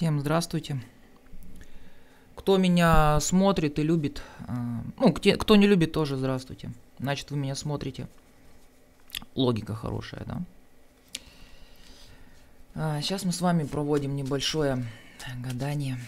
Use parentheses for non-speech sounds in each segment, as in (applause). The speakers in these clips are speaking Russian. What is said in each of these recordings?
Всем здравствуйте. Кто меня смотрит и любит, э, ну, кто не любит, тоже здравствуйте. Значит, вы меня смотрите. Логика хорошая, да? А, сейчас мы с вами проводим небольшое гадание.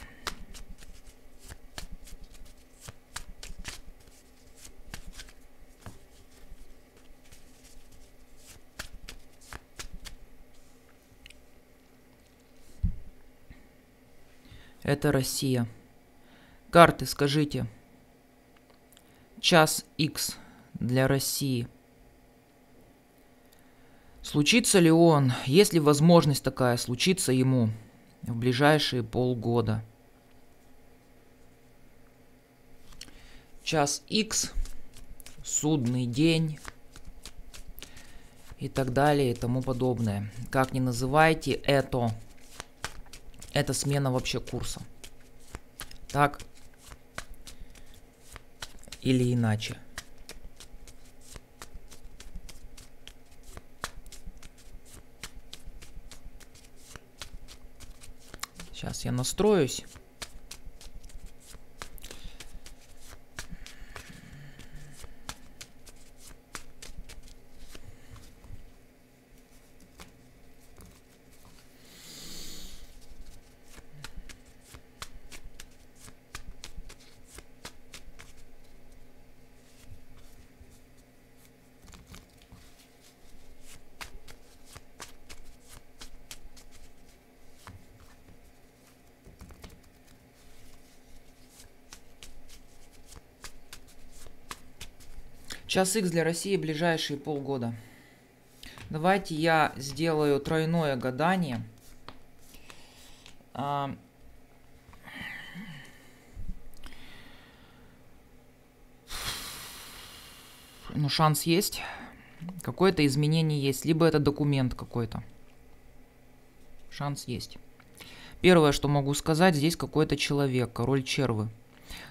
это Россия. Карты, скажите. Час X для России. Случится ли он, есть ли возможность такая случиться ему в ближайшие полгода? Час X, судный день и так далее и тому подобное. Как не называйте это это смена вообще курса. Так или иначе. Сейчас я настроюсь. Час X для России ближайшие полгода. Давайте я сделаю тройное гадание. А... Ну, шанс есть. Какое-то изменение есть. Либо это документ какой-то. Шанс есть. Первое, что могу сказать, здесь какой-то человек, король червы.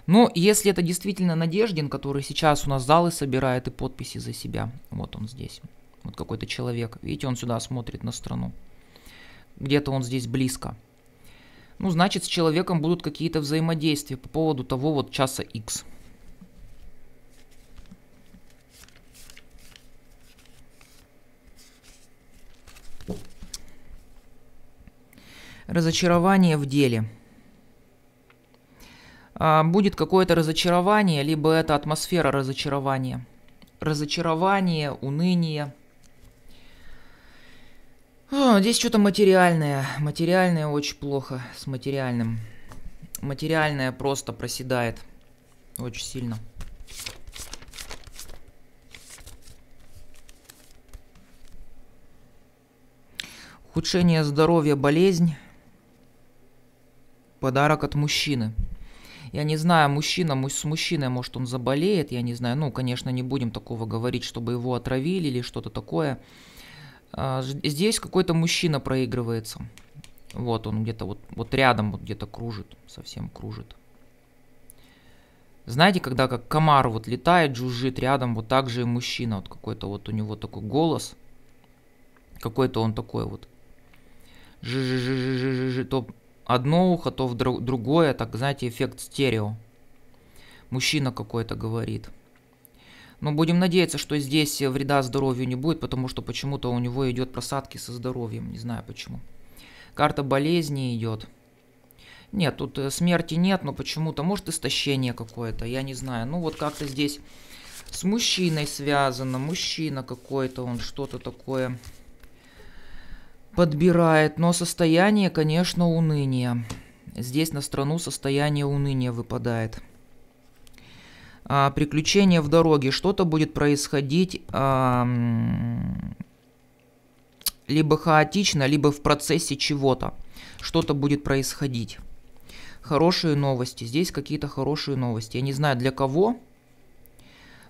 Но если это действительно Надеждин, который сейчас у нас залы собирает и подписи за себя. Вот он здесь. Вот какой-то человек. Видите, он сюда смотрит на страну. Где-то он здесь близко. Ну, значит, с человеком будут какие-то взаимодействия по поводу того вот часа X. Разочарование в деле. А, будет какое-то разочарование, либо это атмосфера разочарования. Разочарование, уныние. О, а, здесь что-то материальное. Материальное очень плохо с материальным. Материальное просто проседает очень сильно. Ухудшение здоровья, болезнь. Подарок от мужчины я не знаю, мужчина с мужчиной, может, он заболеет, я не знаю, ну, конечно, не будем такого говорить, чтобы его отравили или что-то такое. А, здесь какой-то мужчина проигрывается. Вот он где-то вот, вот рядом, вот где-то кружит, совсем кружит. Знаете, когда как комар вот летает, жужжит рядом, вот так же и мужчина, вот какой-то вот у него такой голос, какой-то он такой вот, жи жи жи жи жи жи то одно ухо, то в другое, так, знаете, эффект стерео. Мужчина какой-то говорит. Но будем надеяться, что здесь вреда здоровью не будет, потому что почему-то у него идет просадки со здоровьем, не знаю почему. Карта болезни идет. Нет, тут э, смерти нет, но почему-то, может, истощение какое-то, я не знаю. Ну, вот как-то здесь с мужчиной связано, мужчина какой-то, он что-то такое подбирает, но состояние, конечно, уныние. Здесь на страну состояние уныния выпадает. А, приключения в дороге. Что-то будет происходить а, либо хаотично, либо в процессе чего-то. Что-то будет происходить. Хорошие новости. Здесь какие-то хорошие новости. Я не знаю для кого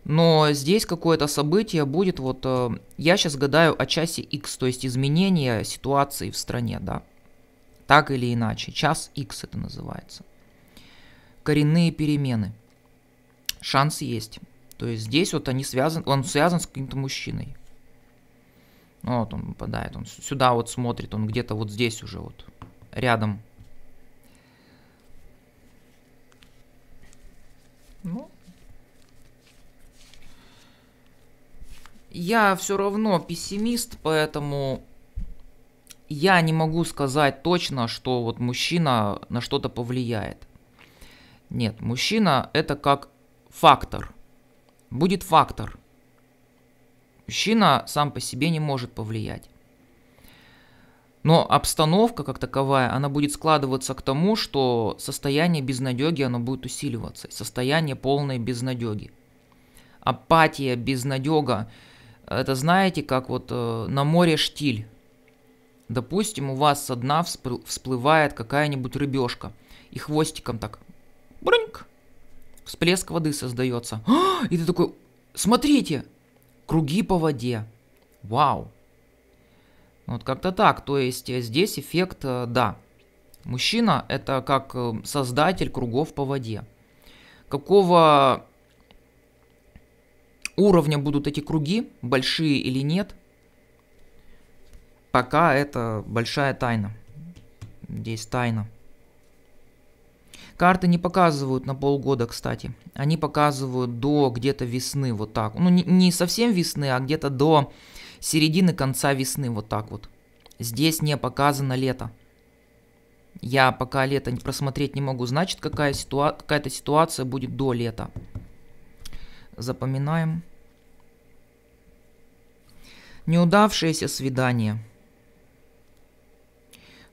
но здесь какое-то событие будет, вот э, я сейчас гадаю о часе X, то есть изменение ситуации в стране, да, так или иначе, час X это называется. Коренные перемены. Шанс есть. То есть здесь вот они связан, он связан с каким-то мужчиной. Ну, вот он попадает, он сюда вот смотрит, он где-то вот здесь уже вот, рядом. Ну, Я все равно пессимист, поэтому я не могу сказать точно, что вот мужчина на что-то повлияет. Нет, мужчина это как фактор. Будет фактор. Мужчина сам по себе не может повлиять. Но обстановка как таковая, она будет складываться к тому, что состояние безнадеги, оно будет усиливаться. Состояние полной безнадеги. Апатия, безнадега, это знаете, как вот э, на море штиль. Допустим, у вас со дна всплывает какая-нибудь рыбешка. И хвостиком так. Брыньк. Всплеск воды создается. (gasps) и ты такой, смотрите, круги по воде. Вау. Ну, вот как-то так. То есть э, здесь эффект, э, да. Мужчина это как э, создатель кругов по воде. Какого уровня будут эти круги, большие или нет, пока это большая тайна. Здесь тайна. Карты не показывают на полгода, кстати. Они показывают до где-то весны, вот так. Ну, не, совсем весны, а где-то до середины конца весны, вот так вот. Здесь не показано лето. Я пока лето просмотреть не могу, значит какая ситуа какая ситуация будет до лета. Запоминаем. Неудавшееся свидание.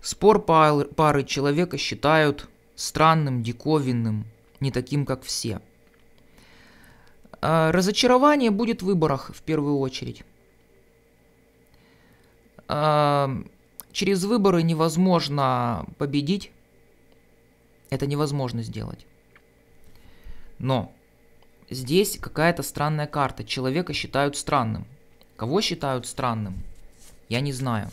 Спор пары человека считают странным, диковинным, не таким, как все. А, разочарование будет в выборах в первую очередь. А, через выборы невозможно победить. Это невозможно сделать. Но здесь какая-то странная карта. Человека считают странным – Кого считают странным? Я не знаю.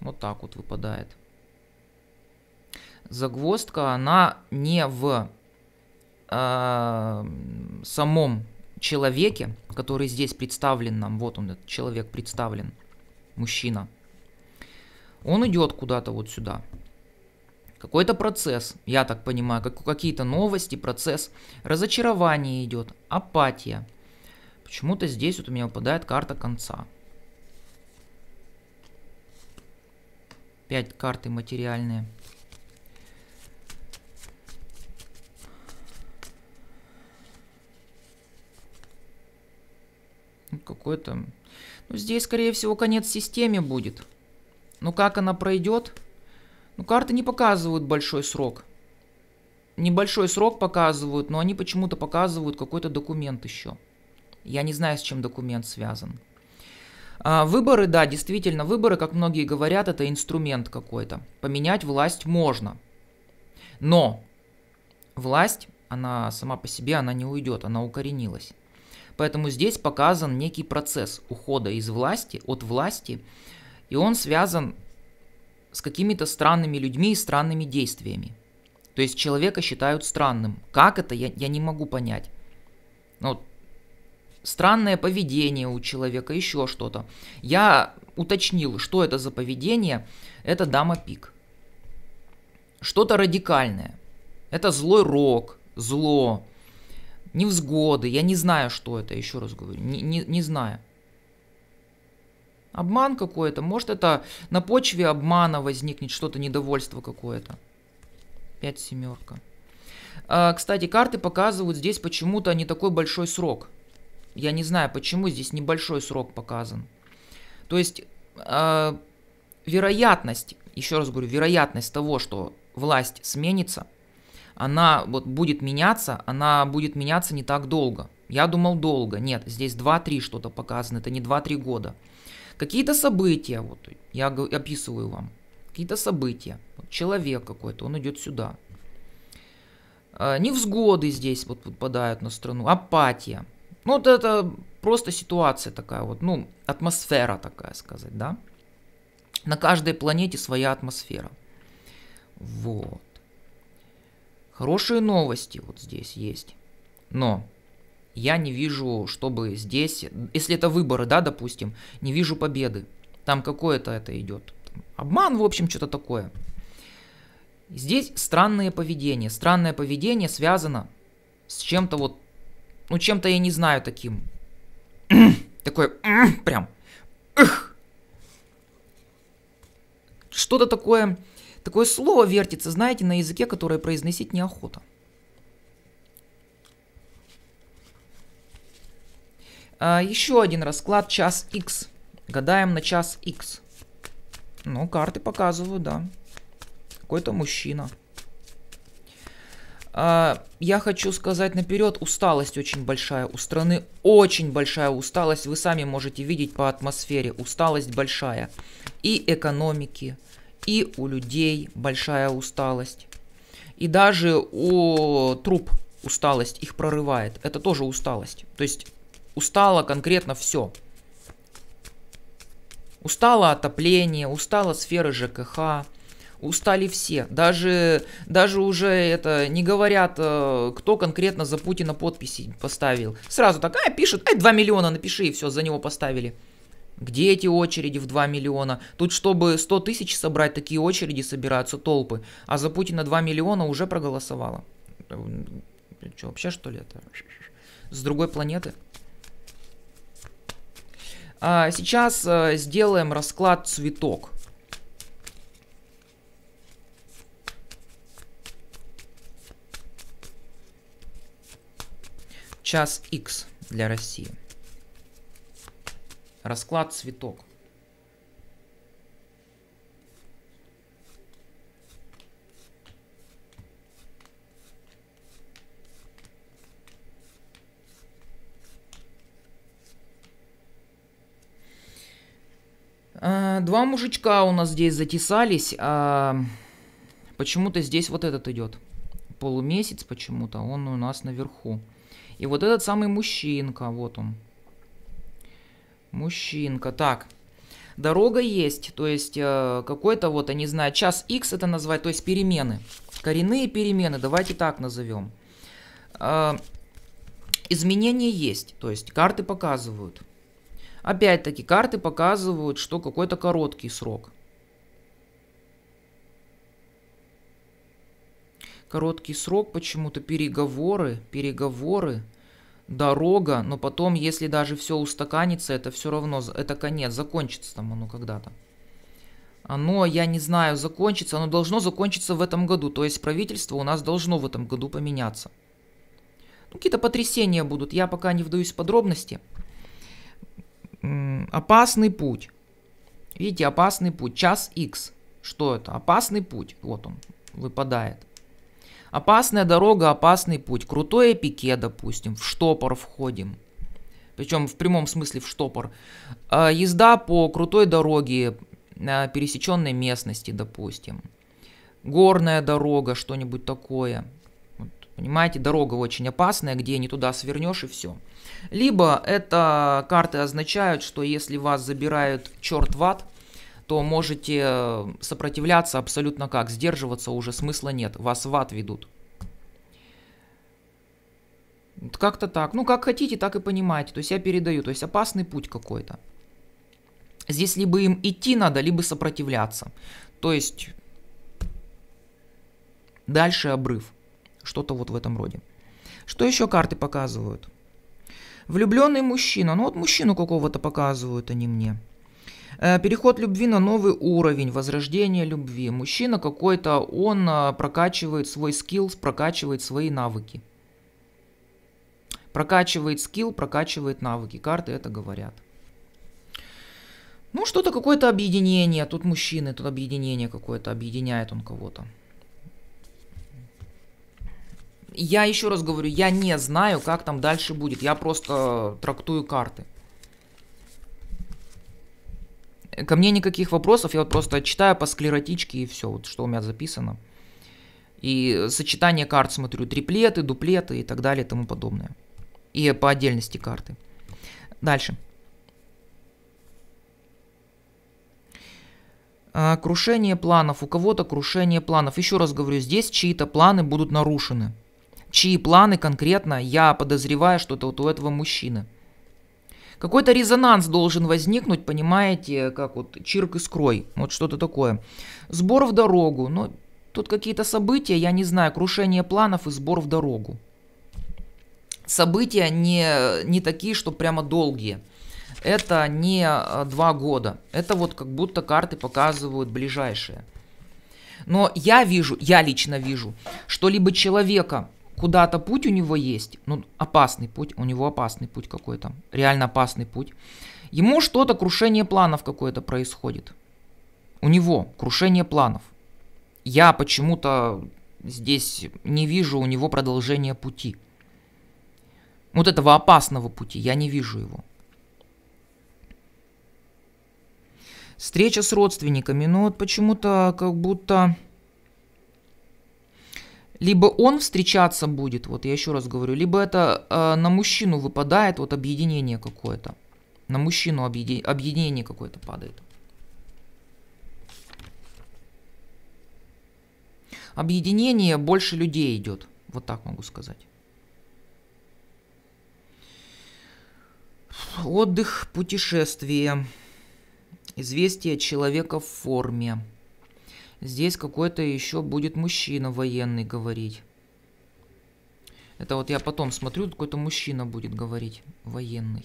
вот так вот выпадает. Загвоздка, она не в э, самом человеке, который здесь представлен нам. Вот он, этот человек представлен, мужчина. Он идет куда-то вот сюда какой-то процесс, я так понимаю, как, какие-то новости, процесс, разочарование идет, апатия. Почему-то здесь вот у меня выпадает карта конца. Пять карты материальные. Ну, какой-то... Ну, здесь, скорее всего, конец системе будет. Но как она пройдет, ну карты не показывают большой срок. Небольшой срок показывают, но они почему-то показывают какой-то документ еще. Я не знаю, с чем документ связан. А, выборы, да, действительно, выборы, как многие говорят, это инструмент какой-то. Поменять власть можно. Но власть, она сама по себе, она не уйдет, она укоренилась. Поэтому здесь показан некий процесс ухода из власти, от власти, и он связан с какими-то странными людьми и странными действиями. То есть человека считают странным. Как это, я, я не могу понять. Ну, странное поведение у человека, еще что-то. Я уточнил, что это за поведение. Это дама пик. Что-то радикальное. Это злой рок, зло, невзгоды. Я не знаю, что это, еще раз говорю, не, не, не знаю. Обман какой-то. Может, это на почве обмана возникнет что-то, недовольство какое-то. Пять семерка. А, кстати, карты показывают здесь почему-то не такой большой срок. Я не знаю, почему здесь небольшой срок показан. То есть, э, вероятность, еще раз говорю, вероятность того, что власть сменится, она вот будет меняться, она будет меняться не так долго. Я думал долго. Нет, здесь 2-3 что-то показано, это не 2-3 года. Какие-то события, вот я описываю вам, какие-то события. Вот человек какой-то, он идет сюда. А, невзгоды здесь вот попадают на страну, апатия. Ну, вот это просто ситуация такая вот, ну, атмосфера такая сказать, да. На каждой планете своя атмосфера. Вот. Хорошие новости вот здесь есть. Но я не вижу, чтобы здесь, если это выборы, да, допустим, не вижу победы. Там какое-то это идет. Обман, в общем, что-то такое. Здесь странное поведение. Странное поведение связано с чем-то вот, ну чем-то я не знаю таким. (clears throat) Такое (clears throat) прям. Что-то такое, такое слово вертится, знаете, на языке, которое произносить неохота. А, еще один расклад, час X. Гадаем на час X. Ну, карты показывают, да. Какой-то мужчина. А, я хочу сказать наперед, усталость очень большая. У страны очень большая усталость. Вы сами можете видеть по атмосфере. Усталость большая. И экономики, и у людей большая усталость. И даже у труп усталость их прорывает. Это тоже усталость. То есть устало конкретно все. Устало отопление, устало сферы ЖКХ, устали все. Даже, даже уже это не говорят, э, кто конкретно за Путина подписи поставил. Сразу такая пишет, ай, 2 миллиона напиши, и все, за него поставили. Где эти очереди в 2 миллиона? Тут, чтобы 100 тысяч собрать, такие очереди собираются толпы. А за Путина 2 миллиона уже проголосовало. Что, вообще что ли это? С другой планеты? А, сейчас а, сделаем расклад цветок. Час X для России. Расклад цветок. Два мужичка у нас здесь затесались. А почему-то здесь вот этот идет. Полумесяц почему-то. Он у нас наверху. И вот этот самый мужчинка. Вот он. Мужчинка. Так. Дорога есть. То есть э, какой-то вот, я не знаю, час X это назвать. То есть перемены. Коренные перемены. Давайте так назовем. Э, изменения есть. То есть карты показывают. Опять-таки, карты показывают, что какой-то короткий срок. Короткий срок почему-то переговоры, переговоры, дорога, но потом, если даже все устаканится, это все равно, это конец, закончится там оно когда-то. Оно, я не знаю, закончится, оно должно закончиться в этом году, то есть правительство у нас должно в этом году поменяться. Ну, какие-то потрясения будут, я пока не вдаюсь в подробности опасный путь. Видите, опасный путь. Час X. Что это? Опасный путь. Вот он выпадает. Опасная дорога, опасный путь. Крутое пике, допустим. В штопор входим. Причем в прямом смысле в штопор. А, езда по крутой дороге, на пересеченной местности, допустим. Горная дорога, что-нибудь такое. Понимаете, дорога очень опасная, где не туда свернешь и все. Либо это карты означают, что если вас забирают черт в ад, то можете э, сопротивляться абсолютно как, сдерживаться уже смысла нет, вас в ад ведут. Как-то так. Ну, как хотите, так и понимаете. То есть я передаю. То есть опасный путь какой-то. Здесь либо им идти надо, либо сопротивляться. То есть дальше обрыв. Что-то вот в этом роде. Что еще карты показывают? Влюбленный мужчина. Ну вот мужчину какого-то показывают они мне. Э, переход любви на новый уровень, возрождение любви. Мужчина какой-то, он э, прокачивает свой скилл, прокачивает свои навыки. Прокачивает скилл, прокачивает навыки. Карты это говорят. Ну, что-то какое-то объединение. Тут мужчины, тут объединение какое-то, объединяет он кого-то. Я еще раз говорю, я не знаю, как там дальше будет. Я просто э, трактую карты. Ко мне никаких вопросов, я вот просто читаю по склеротичке и все, вот что у меня записано. И сочетание карт смотрю, триплеты, дуплеты и так далее и тому подобное. И по отдельности карты. Дальше. А, крушение планов. У кого-то крушение планов. Еще раз говорю, здесь чьи-то планы будут нарушены чьи планы конкретно, я подозреваю, что-то вот у этого мужчины. Какой-то резонанс должен возникнуть, понимаете, как вот чирк искрой, вот что-то такое. Сбор в дорогу, но ну, тут какие-то события, я не знаю, крушение планов и сбор в дорогу. События не, не такие, что прямо долгие. Это не а, два года. Это вот как будто карты показывают ближайшие. Но я вижу, я лично вижу, что либо человека куда-то путь у него есть, ну, опасный путь, у него опасный путь какой-то, реально опасный путь. Ему что-то, крушение планов какое-то происходит. У него крушение планов. Я почему-то здесь не вижу у него продолжения пути. Вот этого опасного пути я не вижу его. Встреча с родственниками, ну вот почему-то как будто либо он встречаться будет, вот я еще раз говорю, либо это э, на мужчину выпадает вот объединение какое-то. На мужчину объеди, объединение какое-то падает. Объединение больше людей идет. Вот так могу сказать. Отдых, путешествие, известие человека в форме. Здесь какой-то еще будет мужчина военный говорить. Это вот я потом смотрю, какой-то мужчина будет говорить. Военный.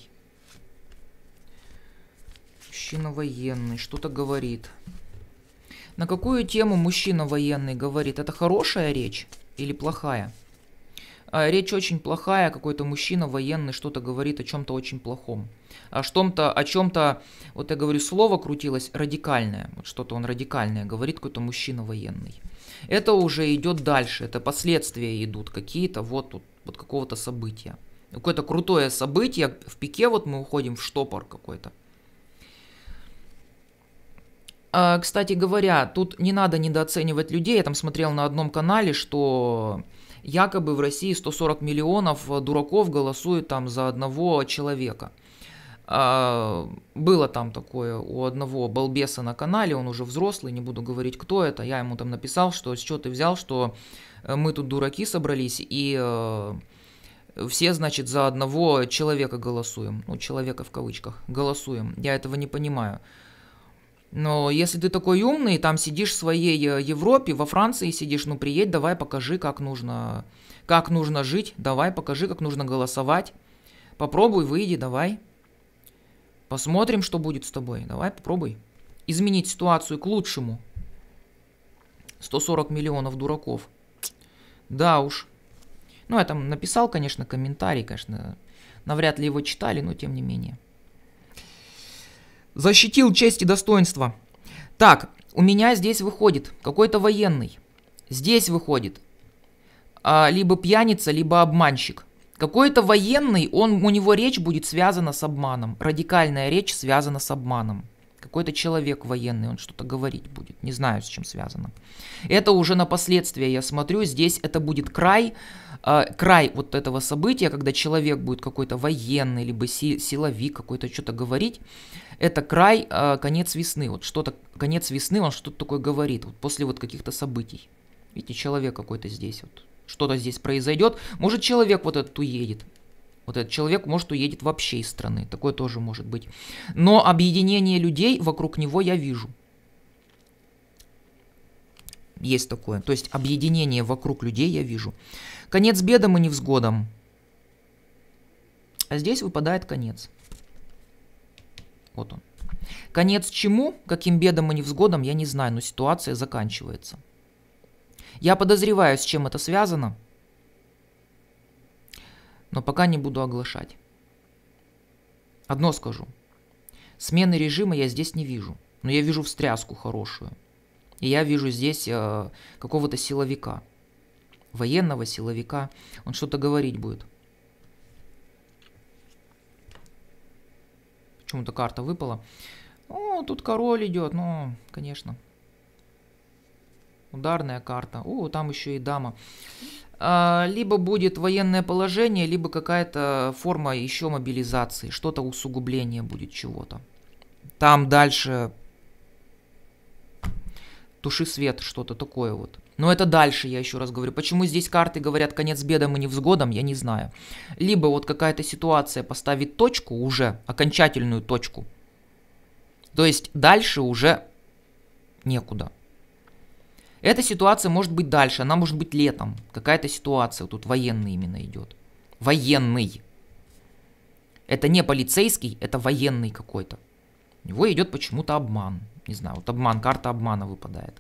Мужчина военный, что-то говорит. На какую тему мужчина военный говорит? Это хорошая речь или плохая? А, речь очень плохая, какой-то мужчина военный что-то говорит о чем-то очень плохом. А о чем-то, о чем-то, вот я говорю, слово крутилось радикальное, вот что-то он радикальное говорит, какой-то мужчина военный. Это уже идет дальше, это последствия идут какие-то вот, тут вот какого-то события. Какое-то крутое событие, в пике вот мы уходим в штопор какой-то. А, кстати говоря, тут не надо недооценивать людей. Я там смотрел на одном канале, что якобы в России 140 миллионов э, дураков голосуют там за одного человека. А, было там такое у одного балбеса на канале, он уже взрослый, не буду говорить, кто это. Я ему там написал, что с чего ты взял, что э, мы тут дураки собрались и э, все, значит, за одного человека голосуем. Ну, человека в кавычках. Голосуем. Я этого не понимаю. Но если ты такой умный, там сидишь в своей э, Европе, во Франции сидишь, ну приедь, давай покажи, как нужно, как нужно жить, давай покажи, как нужно голосовать. Попробуй, выйди, давай. Посмотрим, что будет с тобой. Давай, попробуй. Изменить ситуацию к лучшему. 140 миллионов дураков. Да уж. Ну, я там написал, конечно, комментарий, конечно. Навряд ли его читали, но тем не менее. Защитил честь и достоинство. Так, у меня здесь выходит какой-то военный. Здесь выходит а, либо пьяница, либо обманщик. Какой-то военный, он, у него речь будет связана с обманом. Радикальная речь связана с обманом. Какой-то человек военный, он что-то говорить будет. Не знаю, с чем связано. Это уже на последствия я смотрю. Здесь это будет край. А, край вот этого события, когда человек будет какой-то военный, либо си, силовик какой-то что-то говорить, это край, э, конец весны. Вот что-то, конец весны, он что-то такое говорит, вот после вот каких-то событий. Видите, человек какой-то здесь вот. Что-то здесь произойдет. Может, человек вот этот уедет. Вот этот человек, может, уедет вообще из страны. Такое тоже может быть. Но объединение людей вокруг него я вижу есть такое. То есть объединение вокруг людей я вижу. Конец бедам и невзгодам. А здесь выпадает конец. Вот он. Конец чему, каким бедам и невзгодам, я не знаю, но ситуация заканчивается. Я подозреваю, с чем это связано, но пока не буду оглашать. Одно скажу. Смены режима я здесь не вижу, но я вижу встряску хорошую. И я вижу здесь э, какого-то силовика, военного силовика. Он что-то говорить будет. Почему-то карта выпала. О, тут король идет, ну, конечно. Ударная карта. О, там еще и дама. А, либо будет военное положение, либо какая-то форма еще мобилизации. Что-то усугубление будет чего-то. Там дальше туши свет, что-то такое вот. Но это дальше, я еще раз говорю. Почему здесь карты говорят конец бедам и невзгодом, я не знаю. Либо вот какая-то ситуация поставит точку уже, окончательную точку. То есть дальше уже некуда. Эта ситуация может быть дальше, она может быть летом. Какая-то ситуация, тут военный именно идет. Военный. Это не полицейский, это военный какой-то. У него идет почему-то обман не знаю, вот обман, карта обмана выпадает.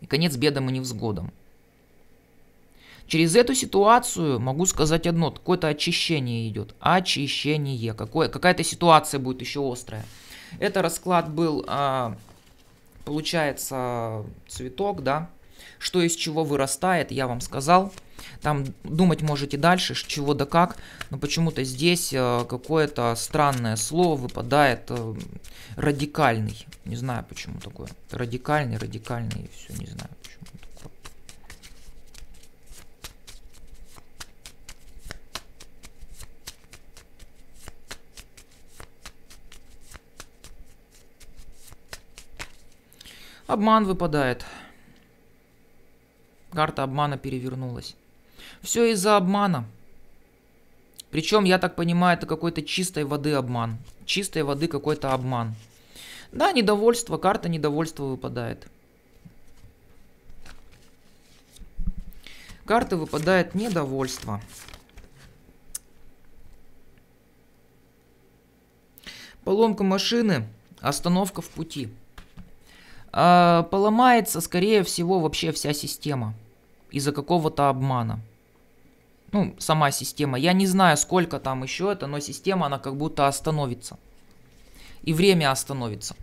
И конец бедам и невзгодам. Через эту ситуацию могу сказать одно, какое-то очищение идет. Очищение. какая-то ситуация будет еще острая. Это расклад был, а, получается, цветок, да? Что из чего вырастает, я вам сказал. Там думать можете дальше, чего да как, но почему-то здесь э, какое-то странное слово выпадает э, радикальный. Не знаю, почему такое. Радикальный, радикальный, все, не знаю, почему. такое. Обман выпадает. Карта обмана перевернулась. Все из-за обмана. Причем, я так понимаю, это какой-то чистой воды обман. Чистой воды какой-то обман. Да, недовольство, карта недовольства выпадает. Карты выпадает недовольство. Поломка машины, остановка в пути. А, поломается, скорее всего, вообще вся система из-за какого-то обмана ну, сама система. Я не знаю, сколько там еще это, но система, она как будто остановится. И время остановится.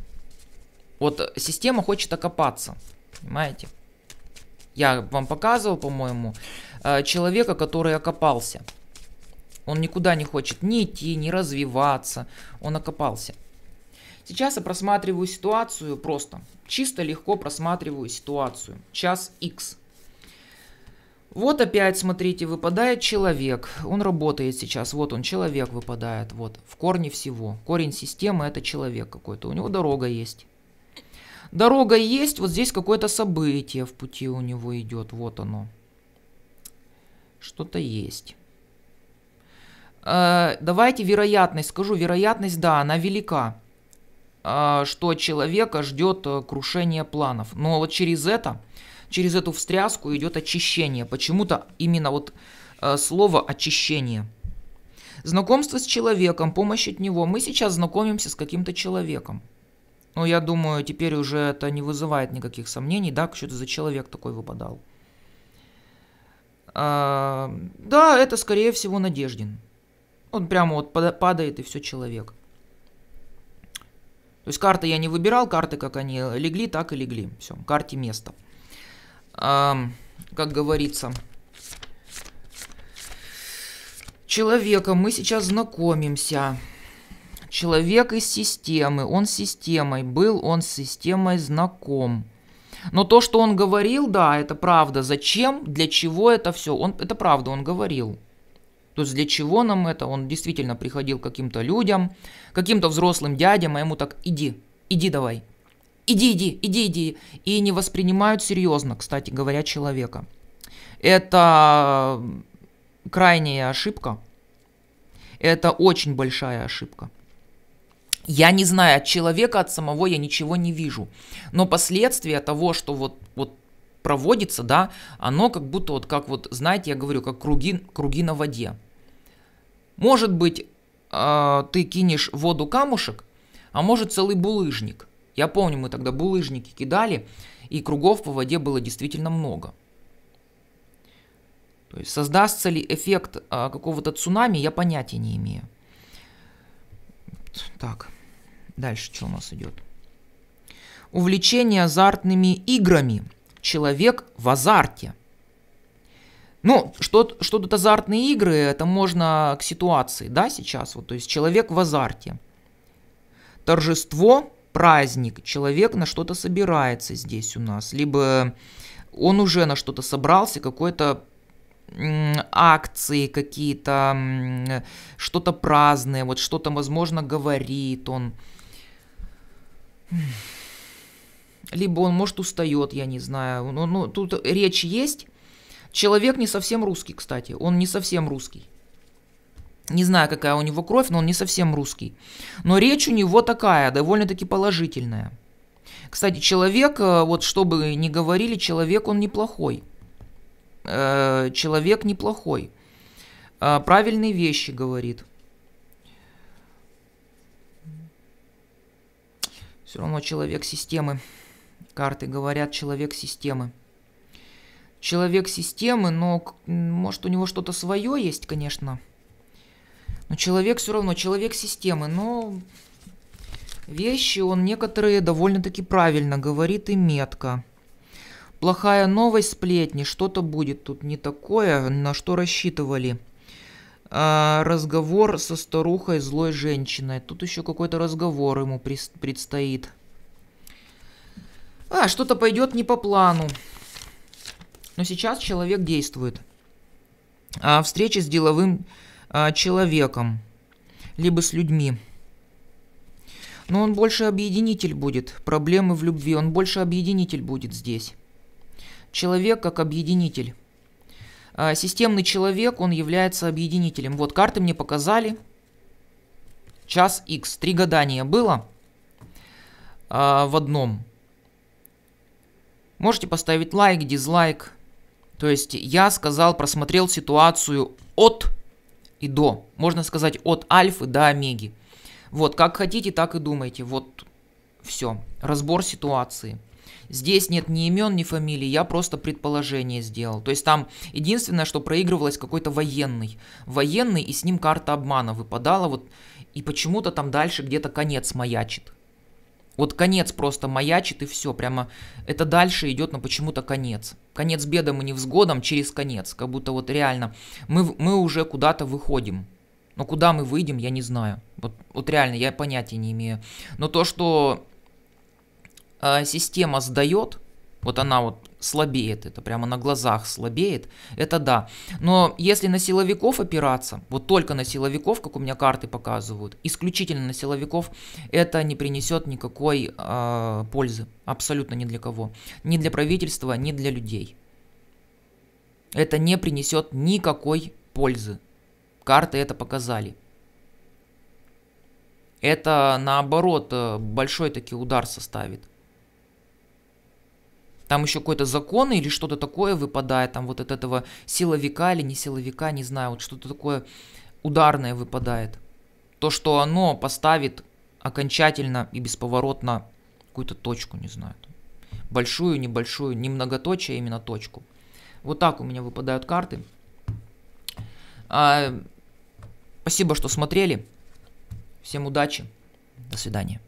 Вот э, система хочет окопаться, понимаете? Я вам показывал, по-моему, э, человека, который окопался. Он никуда не хочет ни идти, ни развиваться. Он окопался. Сейчас я просматриваю ситуацию просто. Чисто легко просматриваю ситуацию. Час X. Вот опять, смотрите, выпадает человек. Он работает сейчас. Вот он, человек выпадает. Вот, в корне всего. Корень системы – это человек какой-то. У него дорога есть. Дорога есть, вот здесь какое-то событие в пути у него идет. Вот оно. Что-то есть. Э, давайте вероятность. Скажу, вероятность, да, она велика. Э, что человека ждет э, крушение планов. Но вот через это через эту встряску идет очищение. Почему-то именно вот э, слово очищение. Знакомство с человеком, помощь от него. Мы сейчас знакомимся с каким-то человеком. Ну, я думаю, теперь уже это не вызывает никаких сомнений, да, что то за человек такой выпадал. А, да, это, скорее всего, Надеждин. Он прямо вот падает, и все человек. То есть карты я не выбирал, карты как они легли, так и легли. Все, карте место а, как говорится, человека мы сейчас знакомимся. Человек из системы, он с системой, был он с системой знаком. Но то, что он говорил, да, это правда. Зачем, для чего это все, он, это правда, он говорил. То есть для чего нам это? Он действительно приходил к каким-то людям, каким-то взрослым дядям, а ему так, иди, иди давай, иди, иди, иди, иди, и не воспринимают серьезно, кстати говоря, человека. Это крайняя ошибка. Это очень большая ошибка. Я не знаю, от человека, от самого я ничего не вижу. Но последствия того, что вот, вот проводится, да, оно как будто вот как вот, знаете, я говорю, как круги, круги на воде. Может быть, э, ты кинешь в воду камушек, а может целый булыжник. Я помню, мы тогда булыжники кидали, и кругов по воде было действительно много. То есть создастся ли эффект а, какого-то цунами, я понятия не имею. Так, дальше что у нас идет? Увлечение азартными играми. Человек в азарте. Ну, что, что тут азартные игры, это можно к ситуации, да, сейчас, вот, то есть человек в азарте. Торжество праздник, человек на что-то собирается здесь у нас, либо он уже на что-то собрался, какой-то акции какие-то, что-то праздное, вот что-то, возможно, говорит он. Либо он, может, устает, я не знаю. Ну, ну, тут речь есть. Человек не совсем русский, кстати. Он не совсем русский. Не знаю, какая у него кровь, но он не совсем русский. Но речь у него такая, довольно-таки положительная. Кстати, человек, э, вот что бы ни говорили, человек он неплохой. Э, человек неплохой. Э, правильные вещи говорит. Все равно человек системы. Карты говорят человек системы. Человек системы, но может у него что-то свое есть, конечно. Но человек все равно, человек системы, но вещи он некоторые довольно-таки правильно говорит и метко. Плохая новость, сплетни, что-то будет тут не такое, на что рассчитывали. А, разговор со старухой злой женщиной. Тут еще какой-то разговор ему предстоит. А, что-то пойдет не по плану. Но сейчас человек действует. А встреча с деловым а, человеком, либо с людьми. Но он больше объединитель будет. Проблемы в любви. Он больше объединитель будет здесь. Человек как объединитель. А, системный человек, он является объединителем. Вот карты мне показали. Час X. Три гадания было а, в одном. Можете поставить лайк, дизлайк. То есть я сказал, просмотрел ситуацию от и до. Можно сказать от альфы до омеги. Вот, как хотите, так и думайте. Вот все. Разбор ситуации. Здесь нет ни имен, ни фамилий, я просто предположение сделал. То есть там единственное, что проигрывалось какой-то военный. Военный, и с ним карта обмана выпадала, вот, и почему-то там дальше где-то конец маячит. Вот конец просто маячит и все, прямо это дальше идет, но почему-то конец. Конец бедом и невзгодом через конец, как будто вот реально мы, мы уже куда-то выходим. Но куда мы выйдем, я не знаю. Вот, вот реально, я понятия не имею. Но то, что э, система сдает, вот она вот слабеет это, прямо на глазах слабеет, это да. Но если на силовиков опираться, вот только на силовиков, как у меня карты показывают, исключительно на силовиков, это не принесет никакой э, пользы, абсолютно ни для кого, ни для правительства, ни для людей. Это не принесет никакой пользы. Карты это показали. Это наоборот э, большой таки удар составит. Там еще какой-то закон или что-то такое выпадает, там вот от этого силовика или не силовика, не знаю, вот что-то такое ударное выпадает. То, что оно поставит окончательно и бесповоротно какую-то точку, не знаю, большую, небольшую, не многоточие, а именно точку. Вот так у меня выпадают карты. А, спасибо, что смотрели. Всем удачи. До свидания.